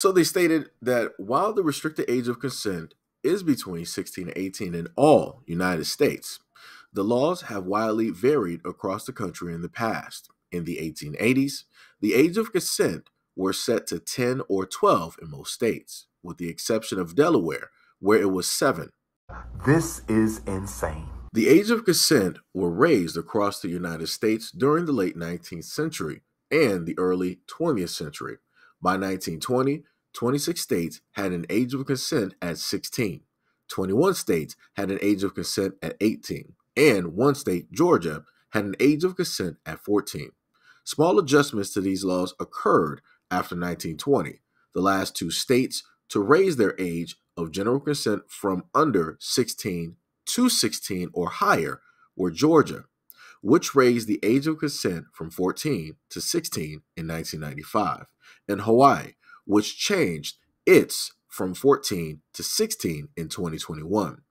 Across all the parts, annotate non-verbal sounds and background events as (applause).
So they stated that while the restricted age of consent is between 16 and 18 in all United States, the laws have widely varied across the country in the past. In the 1880s, the age of consent were set to 10 or 12 in most states, with the exception of Delaware, where it was 7. This is insane. The age of consent were raised across the United States during the late 19th century and the early 20th century. By 1920, 26 states had an age of consent at 16, 21 states had an age of consent at 18, and one state, Georgia, had an age of consent at 14. Small adjustments to these laws occurred after 1920, the last two states to raise their age of general consent from under 16 to 16 or higher were Georgia, which raised the age of consent from 14 to 16 in 1995 in Hawaii, which changed its from 14 to 16 in 2021.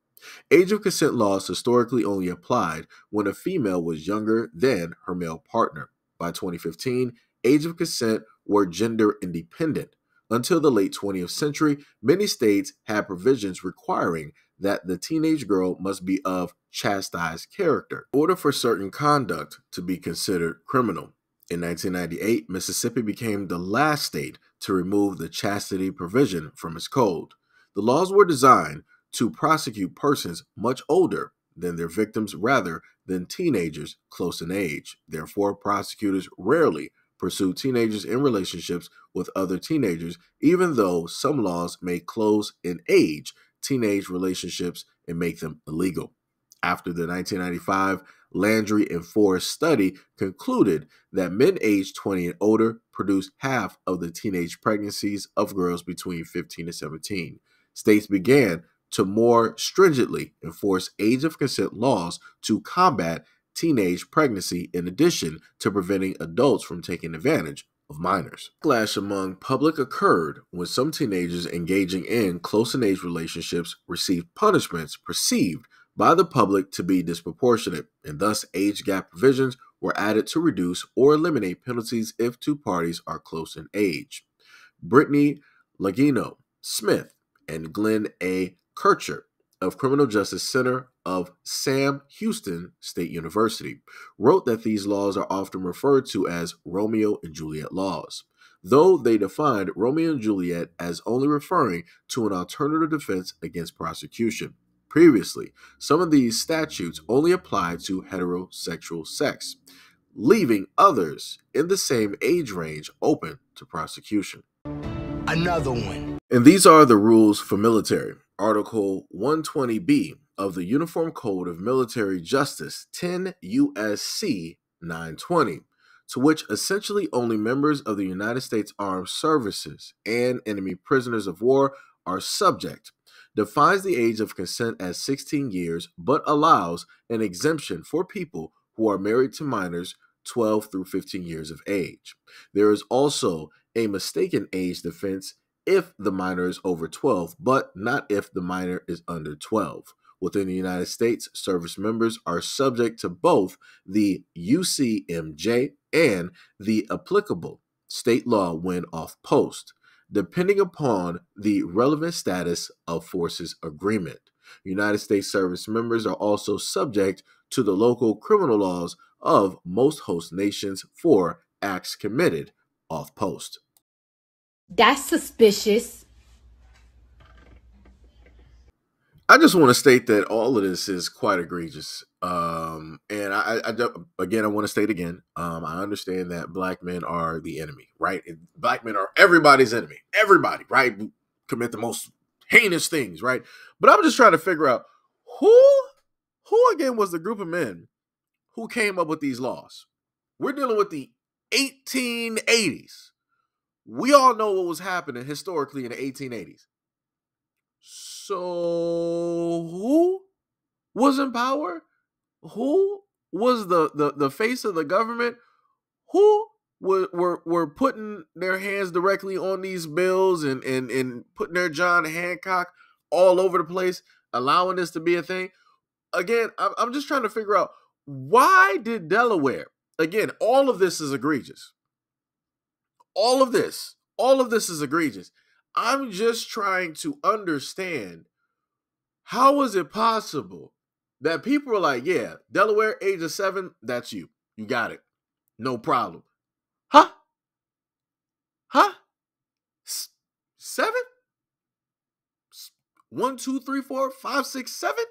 Age of consent laws historically only applied when a female was younger than her male partner. By 2015, age of consent were gender independent. Until the late 20th century, many states had provisions requiring that the teenage girl must be of chastised character in order for certain conduct to be considered criminal. In 1998, Mississippi became the last state to remove the chastity provision from its code. The laws were designed to prosecute persons much older than their victims rather than teenagers close in age. Therefore, prosecutors rarely pursue teenagers in relationships with other teenagers, even though some laws may close in age teenage relationships and make them illegal. After the 1995 Landry, and Forrest study concluded that men aged 20 and older produce half of the teenage pregnancies of girls between 15 and 17. States began to more stringently enforce age of consent laws to combat teenage pregnancy in addition to preventing adults from taking advantage of minors. Clash among public occurred when some teenagers engaging in close in age relationships received punishments perceived by the public to be disproportionate and thus age gap provisions were added to reduce or eliminate penalties if two parties are close in age. Brittany Lagino Smith and Glenn A. Kircher of Criminal Justice Center of Sam Houston State University wrote that these laws are often referred to as Romeo and Juliet laws, though they defined Romeo and Juliet as only referring to an alternative defense against prosecution previously. Some of these statutes only apply to heterosexual sex, leaving others in the same age range open to prosecution. Another one. And these are the rules for military. Article 120B of the Uniform Code of Military Justice 10 USC 920 to which essentially only members of the United States Armed Services and enemy prisoners of war are subject defines the age of consent as 16 years, but allows an exemption for people who are married to minors 12 through 15 years of age. There is also a mistaken age defense if the minor is over 12, but not if the minor is under 12. Within the United States, service members are subject to both the UCMJ and the applicable state law when off post depending upon the relevant status of forces agreement. United States service members are also subject to the local criminal laws of most host nations for acts committed off post. That's suspicious. I just want to state that all of this is quite egregious. Um, and I, I, again, I want to state again, um, I understand that black men are the enemy, right? black men are everybody's enemy. Everybody, right? commit the most heinous things, right? But I'm just trying to figure out who, who again was the group of men who came up with these laws. We're dealing with the 1880s. We all know what was happening historically in the 1880s. So who was in power? Who was the, the, the face of the government? Who were, were were putting their hands directly on these bills and and and putting their John Hancock all over the place, allowing this to be a thing. Again, I'm, I'm just trying to figure out why did Delaware? Again, all of this is egregious. All of this, all of this is egregious. I'm just trying to understand how was it possible that people are like, yeah, Delaware, age of seven, that's you. You got it. No problem. Huh? Huh? S- seven? S- one, two, three, four, five, six, seven?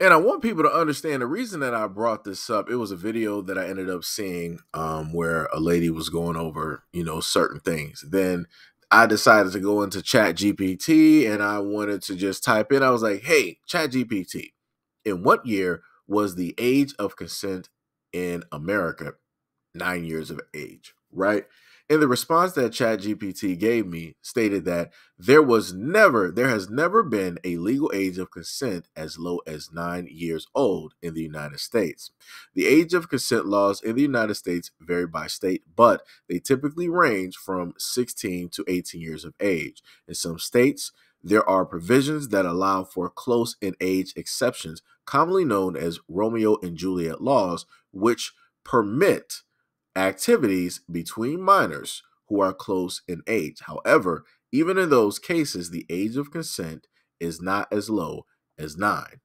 And I want people to understand the reason that I brought this up. It was a video that I ended up seeing um, where a lady was going over, you know, certain things. Then I decided to go into Chat GPT and I wanted to just type in. I was like, hey, Chat GPT, in what year was the age of consent in America? Nine years of age, right? And the response that ChatGPT gave me stated that there was never, there has never been a legal age of consent as low as nine years old in the United States. The age of consent laws in the United States vary by state, but they typically range from 16 to 18 years of age. In some states, there are provisions that allow for close in age exceptions, commonly known as Romeo and Juliet laws, which permit activities between minors who are close in age. However, even in those cases, the age of consent is not as low as nine.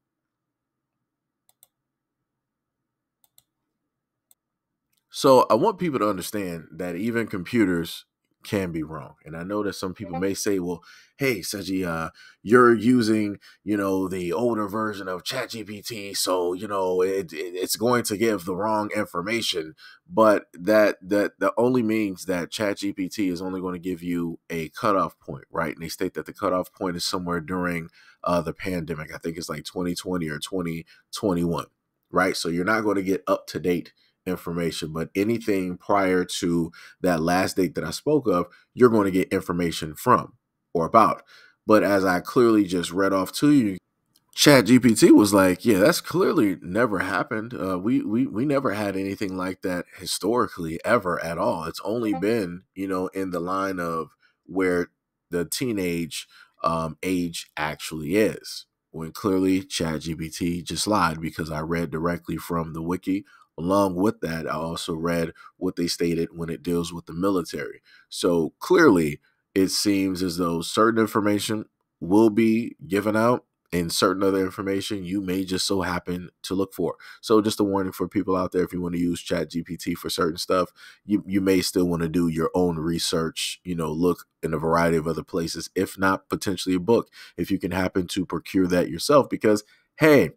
So I want people to understand that even computers can be wrong. And I know that some people may say, well, hey, Saji, uh, you're using, you know, the older version of ChatGPT, so, you know, it, it, it's going to give the wrong information. But that, that, that only means that ChatGPT is only going to give you a cutoff point, right? And they state that the cutoff point is somewhere during uh, the pandemic. I think it's like 2020 or 2021, right? So you're not going to get up to date information, but anything prior to that last date that I spoke of, you're going to get information from or about. But as I clearly just read off to you, Chat GPT was like, "Yeah, that's clearly never happened. Uh, we we we never had anything like that historically ever at all. It's only mm-hmm. been you know in the line of where the teenage um, age actually is." When clearly Chat GPT just lied because I read directly from the wiki Along with that, I also read what they stated when it deals with the military. So clearly, it seems as though certain information will be given out and certain other information you may just so happen to look for. So just a warning for people out there if you want to use chat GPT for certain stuff, you you may still want to do your own research, you know, look in a variety of other places, if not potentially a book if you can happen to procure that yourself because hey,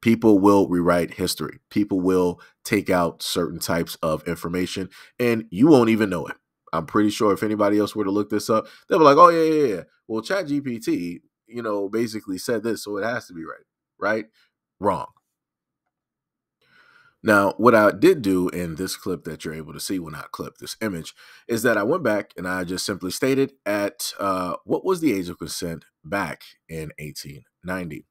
people will rewrite history. People will take out certain types of information, and you won't even know it. I'm pretty sure if anybody else were to look this up, they'll be like, "Oh yeah, yeah, yeah." Well, ChatGPT, you know, basically said this, so it has to be right, right? Wrong. Now, what I did do in this clip that you're able to see when I clip this image is that I went back and I just simply stated at uh, what was the age of consent back in 1890.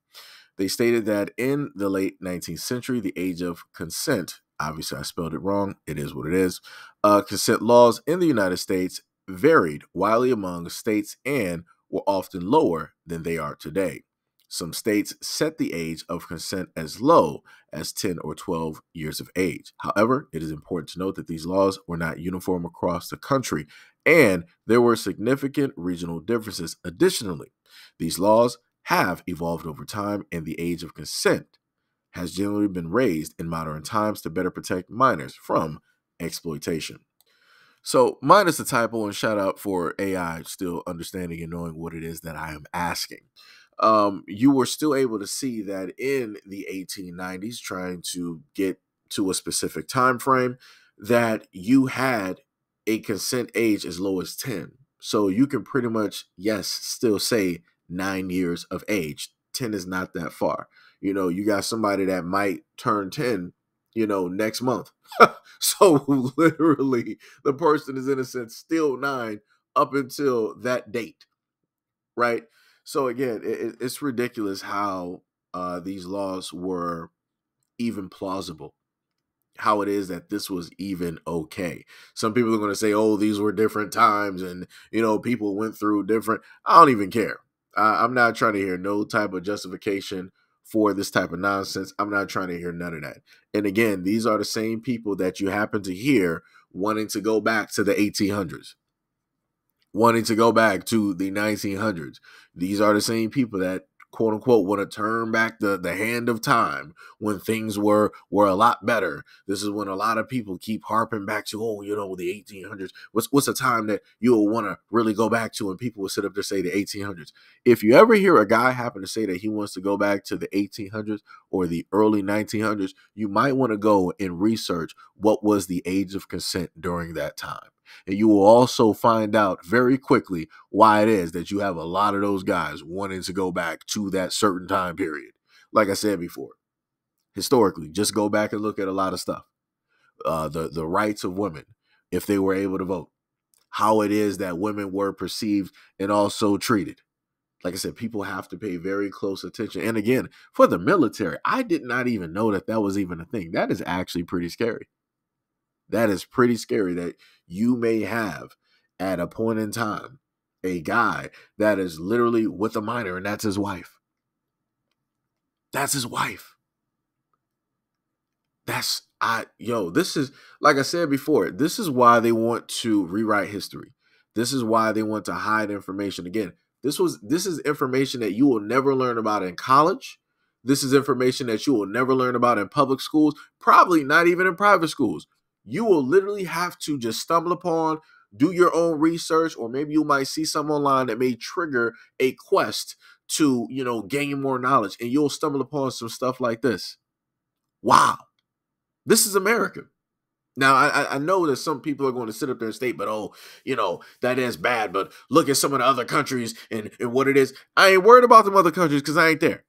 They stated that in the late 19th century, the age of consent, obviously I spelled it wrong, it is what it is, uh, consent laws in the United States varied widely among states and were often lower than they are today. Some states set the age of consent as low as 10 or 12 years of age. However, it is important to note that these laws were not uniform across the country and there were significant regional differences. Additionally, these laws have evolved over time, and the age of consent has generally been raised in modern times to better protect minors from exploitation. So, minus the typo, and shout out for AI still understanding and knowing what it is that I am asking. Um, you were still able to see that in the 1890s, trying to get to a specific time frame, that you had a consent age as low as 10. So you can pretty much, yes, still say nine years of age. 10 is not that far. You know, you got somebody that might turn 10, you know, next month. (laughs) so (laughs) literally, the person is, in a sense, still nine up until that date, right? So again, it, it's ridiculous how uh, these laws were even plausible how it is that this was even okay. Some people are going to say, oh, these were different times and, you know, people went through different. I don't even care. I, I'm not trying to hear no type of justification for this type of nonsense. I'm not trying to hear none of that. And again, these are the same people that you happen to hear wanting to go back to the 1800s, wanting to go back to the 1900s. These are the same people that quote unquote want to turn back the the hand of time when things were were a lot better. This is when a lot of people keep harping back to oh you know the 1800s. What's what's a time that you'll want to really go back to and people will sit up to say the 1800s. If you ever hear a guy happen to say that he wants to go back to the 1800s or the early 1900s, you might want to go and research what was the age of consent during that time and you will also find out very quickly why it is that you have a lot of those guys wanting to go back to that certain time period. Like I said before, historically, just go back and look at a lot of stuff. Uh, the the rights of women, if they were able to vote, how it is that women were perceived and also treated. Like I said, people have to pay very close attention. And again, for the military, I did not even know that that was even a thing. That is actually pretty scary. That is pretty scary that you may have at a point in time a guy that is literally with a minor and that's his wife. That's his wife. That's I yo, this is like I said before, this is why they want to rewrite history. This is why they want to hide information again. This was this is information that you will never learn about in college. This is information that you will never learn about in public schools, probably not even in private schools you will literally have to just stumble upon, do your own research, or maybe you might see some online that may trigger a quest to, you know, gain more knowledge. And you'll stumble upon some stuff like this. Wow. This is America. Now, I, I know that some people are going to sit up there and state, but oh, you know, that is bad. But look at some of the other countries and, and what it is. I ain't worried about them other countries because I ain't there.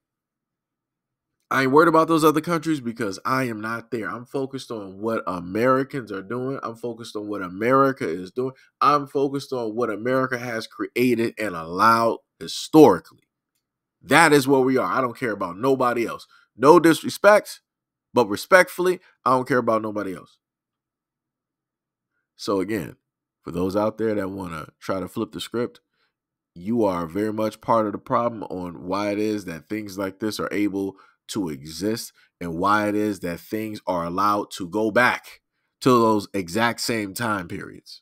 I ain't worried about those other countries because I am not there. I'm focused on what Americans are doing. I'm focused on what America is doing. I'm focused on what America has created and allowed historically. That is where we are. I don't care about nobody else. No disrespect, but respectfully, I don't care about nobody else. So, again, for those out there that want to try to flip the script, you are very much part of the problem on why it is that things like this are able to exist and why it is that things are allowed to go back to those exact same time periods.